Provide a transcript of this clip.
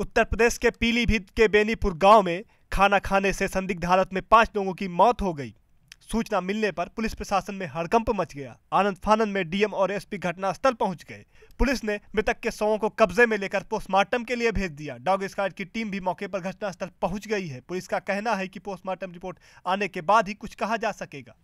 उत्तर प्रदेश के पीलीभीत के बेनीपुर गांव में खाना खाने से संदिग्ध हालत में पांच लोगों की मौत हो गई सूचना मिलने पर पुलिस प्रशासन में हड़कंप मच गया आनंद फानंद में डीएम और एसपी घटनास्थल पहुंच गए पुलिस ने मृतक के शवों को कब्जे में लेकर पोस्टमार्टम के लिए भेज दिया डॉग स्क्वाड की टीम भी मौके पर घटनास्थल पहुंच गई है पुलिस का कहना है कि पोस्टमार्टम रिपोर्ट आने के बाद ही कुछ कहा जा सकेगा